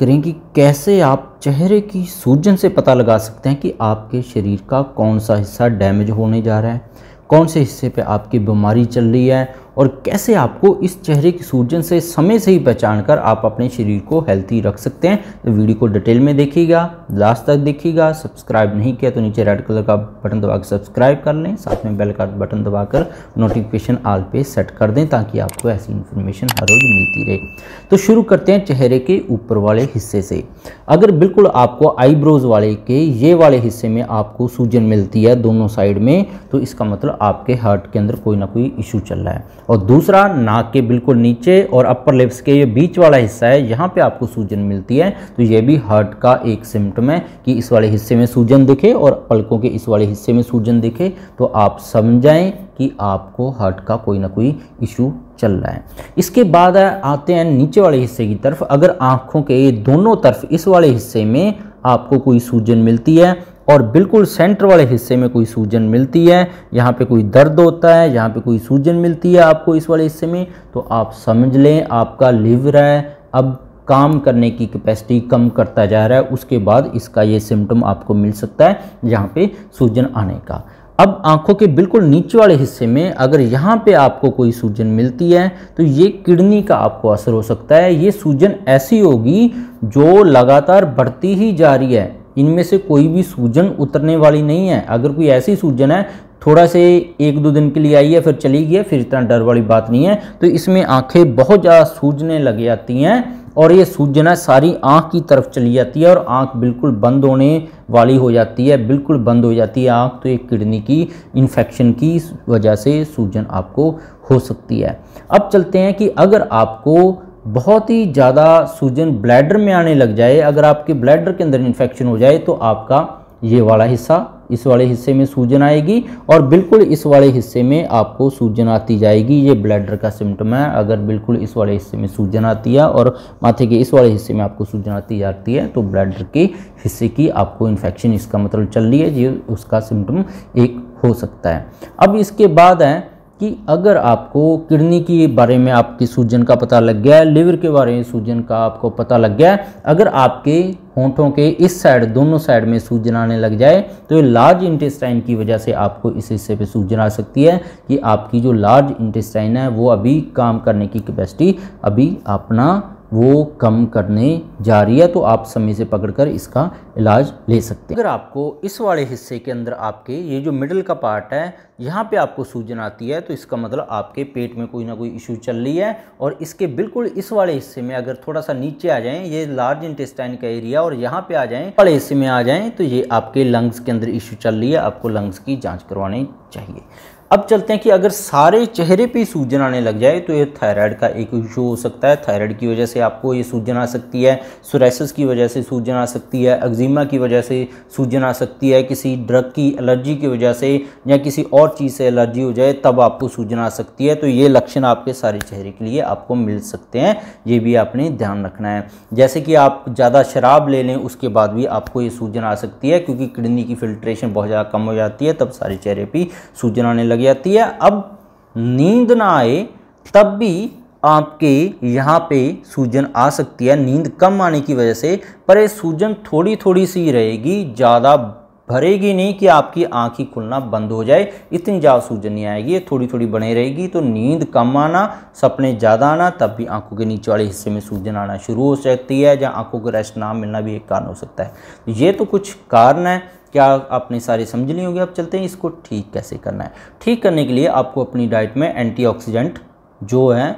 करें कि कैसे आप चेहरे की सूजन से पता लगा सकते हैं कि आपके शरीर का कौन सा हिस्सा डैमेज होने जा रहा है कौन से हिस्से पे आपकी बीमारी चल रही है और कैसे आपको इस चेहरे की सूजन से समय से ही पहचान कर आप अपने शरीर को हेल्थी रख सकते हैं तो वीडियो को डिटेल में देखिएगा लास्ट तक देखिएगा सब्सक्राइब नहीं किया तो नीचे रेड कलर का बटन दबाकर सब्सक्राइब कर लें साथ में बेल का बटन दबाकर नोटिफिकेशन आल पे सेट कर दें ताकि आपको ऐसी इन्फॉर्मेशन हर रोज़ मिलती रहे तो शुरू करते हैं चेहरे के ऊपर वाले हिस्से से अगर बिल्कुल आपको आईब्रोज वाले के ये वाले हिस्से में आपको सूजन मिलती है दोनों साइड में तो इसका मतलब आपके हार्ट के अंदर कोई ना कोई इशू चल रहा है और दूसरा नाक के बिल्कुल नीचे और अपर लिप्स के ये बीच वाला हिस्सा है यहाँ पे आपको सूजन मिलती है तो ये भी हार्ट का एक सिम्टम है कि इस वाले हिस्से में सूजन दिखे और पलकों के इस वाले हिस्से में सूजन दिखे तो आप समझाएँ कि आपको हार्ट का कोई ना कोई इशू चल रहा है इसके बाद आते हैं नीचे वाले हिस्से की तरफ अगर आँखों के दोनों तरफ इस वाले हिस्से में आपको कोई सूजन मिलती है और बिल्कुल सेंटर वाले हिस्से में कोई सूजन मिलती है यहाँ पे कोई दर्द होता है यहाँ पे कोई सूजन मिलती है आपको इस वाले हिस्से में तो आप समझ लें आपका लिवर है अब काम करने की कैपेसिटी कम करता जा रहा है उसके बाद इसका ये सिम्टम आपको मिल सकता है यहाँ पे सूजन आने का अब आंखों के बिल्कुल नीचे वाले हिस्से में अगर यहाँ पे आपको कोई सूजन मिलती है तो ये किडनी का आपको असर हो सकता है ये सूजन ऐसी होगी जो लगातार बढ़ती ही जा रही है इनमें से कोई भी सूजन उतरने वाली नहीं है अगर कोई ऐसी सूजन है थोड़ा से एक दो दिन के लिए आई है फिर चली गई है फिर इतना डर वाली बात नहीं है तो इसमें आंखें बहुत ज़्यादा सूजने लग जाती हैं और ये सूजना सारी आँख की तरफ चली जाती है और आँख बिल्कुल बंद होने वाली हो जाती है बिल्कुल बंद हो जाती है आँख तो एक किडनी की इन्फेक्शन की वजह से सूजन आपको हो सकती है अब चलते हैं कि अगर आपको बहुत ही ज़्यादा सूजन ब्लैडर में आने लग जाए अगर आपके ब्लैडर के अंदर इन्फेक्शन हो जाए तो आपका ये वाला हिस्सा इस वाले हिस्से में सूजन आएगी और बिल्कुल इस वाले हिस्से में आपको सूजन आती जाएगी ये ब्लैडर का सिम्टम है अगर बिल्कुल इस वाले हिस्से में सूजन आती है और माथे के इस वाले हिस्से में आपको सूजन आती जाती है तो ब्लैडर के हिस्से की आपको इन्फेक्शन इसका मतलब चल रही है ये उसका सिम्टम एक हो सकता है अब इसके बाद है कि अगर आपको किडनी के बारे में आपकी सूजन का पता लग गया है लिवर के बारे में सूजन का आपको पता लग गया है अगर आपके होंठों के इस साइड दोनों साइड में सूजन आने लग जाए तो ये लार्ज इंटेस्टाइन की वजह से आपको इस हिस्से पे सूजन आ सकती है कि आपकी जो लार्ज इंटेस्टाइन है वो अभी काम करने की कैपेसिटी अभी अपना वो कम करने जा रही है तो आप समय से पकड़कर इसका इलाज ले सकते हैं अगर आपको इस वाले हिस्से के अंदर आपके ये जो मिडल का पार्ट है यहाँ पे आपको सूजन आती है तो इसका मतलब आपके पेट में कोई ना कोई इशू चल रही है और इसके बिल्कुल इस वाले हिस्से में अगर थोड़ा सा नीचे आ जाएं ये लार्ज इंटेस्टाइन का एरिया और यहाँ पे आ जाएं वाले हिस्से में आ जाएं तो ये आपके लंग्स के अंदर इशू चल रही है आपको लंग्स की जाँच करवानी चाहिए अब चलते हैं कि अगर सारे चेहरे पे सूजन आने लग जाए तो ये थायराइड का एक इशू हो सकता है थायराइड की वजह से आपको ये सूजन आ सकती है सुरैसिस की वजह से सूजन आ सकती है अग्जी एडिमा की वजह से सूजन आ सकती है किसी ड्रग की एलर्जी की वजह से या किसी और चीज़ से एलर्जी हो जाए तब आपको सूजन आ सकती है तो ये लक्षण आपके सारे चेहरे के लिए आपको मिल सकते हैं ये भी आपने ध्यान रखना है जैसे कि आप ज़्यादा शराब ले लें उसके बाद भी आपको ये सूजन आ सकती है क्योंकि किडनी की फिल्ट्रेशन बहुत ज़्यादा कम हो जाती है तब सारे चेहरे पर सूजन आने लग जाती है अब नींद ना आए तब भी आपके यहाँ पे सूजन आ सकती है नींद कम आने की वजह से पर ये सूजन थोड़ी थोड़ी सी रहेगी ज़्यादा भरेगी नहीं कि आपकी आँखें खुलना बंद हो जाए इतनी ज़्यादा सूजन नहीं आएगी थोड़ी थोड़ी बनी रहेगी तो नींद कम आना सपने ज़्यादा आना तब भी आंखों के नीचे वाले हिस्से में सूजन आना शुरू हो सकती है या आंखों को रेस्ट ना मिलना भी एक कारण हो सकता है तो ये तो कुछ कारण है क्या आपने सारे समझ लिए होंगे अब चलते हैं इसको ठीक कैसे करना है ठीक करने के लिए आपको अपनी डाइट में एंटीऑक्सीडेंट जो है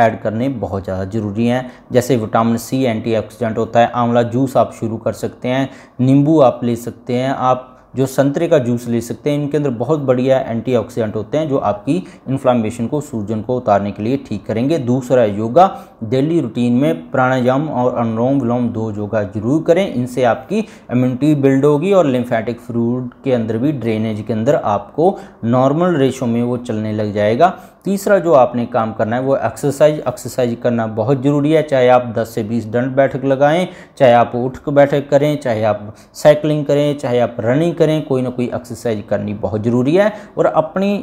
ऐड करने बहुत ज़्यादा ज़रूरी हैं जैसे विटामिन सी एंटीऑक्सीडेंट होता है आंवला जूस आप शुरू कर सकते हैं नींबू आप ले सकते हैं आप जो संतरे का जूस ले सकते हैं इनके अंदर बहुत बढ़िया एंटीऑक्सीडेंट होते हैं जो आपकी इन्फ्लामेशन को सूजन को उतारने के लिए ठीक करेंगे दूसरा योगा डेली रूटीन में प्राणायाम और अनुलोम विलोम दो योगा जरूर करें इनसे आपकी इम्यूनिटी बिल्ड होगी और लिम्फेटिक फ्रूट के अंदर भी ड्रेनेज के अंदर आपको नॉर्मल रेशो में वो चलने लग जाएगा तीसरा जो आपने काम करना है वो एक्सरसाइज एक्सरसाइज करना बहुत ज़रूरी है चाहे आप 10 से 20 डंड बैठक लगाएं चाहे आप उठ कर बैठक करें चाहे आप साइकिलिंग करें चाहे आप रनिंग करें कोई ना कोई एक्सरसाइज करनी बहुत ज़रूरी है और अपनी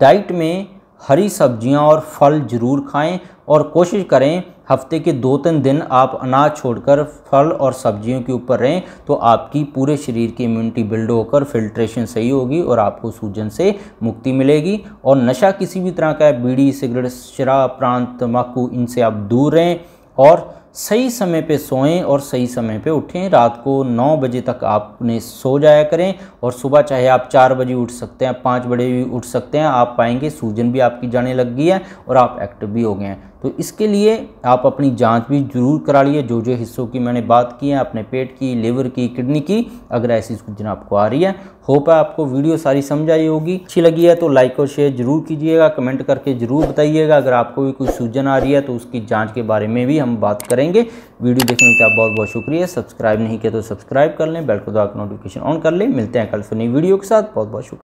डाइट में हरी सब्जियां और फल ज़रूर खाएं और कोशिश करें हफ्ते के दो तीन दिन आप अनाज छोड़कर फल और सब्जियों के ऊपर रहें तो आपकी पूरे शरीर की इम्यूनिटी बिल्ड होकर फिल्ट्रेशन सही होगी और आपको सूजन से मुक्ति मिलेगी और नशा किसी भी तरह का बीड़ी सिगरेट शराब प्रांत तम्बाकू इनसे आप दूर रहें और सही समय पे सोएं और सही समय पे उठें रात को 9 बजे तक आपने सो जाया करें और सुबह चाहे आप 4 बजे उठ सकते हैं पाँच बजे भी उठ सकते हैं आप पाएंगे सूजन भी आपकी जाने लग गई है और आप एक्टिव भी हो गए हैं तो इसके लिए आप अपनी जांच भी जरूर करा लिए जो जो हिस्सों की मैंने बात की है अपने पेट की लीवर की किडनी की अगर ऐसी सूचना आपको आ रही है होप है आपको वीडियो सारी समझ आई होगी अच्छी लगी है तो लाइक और शेयर जरूर कीजिएगा कमेंट करके जरूर बताइएगा अगर आपको भी कोई सूजन आ रही है तो उसकी जाँच के बारे में भी हम बात करेंगे वीडियो देखने के आप बहुत बहुत शुक्रिया सब्सक्राइब नहीं किया तो सब्सक्राइब कर लें बेल को दबाकर नोटिफिकेशन ऑन कर लें मिलते हैं कल सुनी नई वीडियो के साथ बहुत बहुत शुक्रिया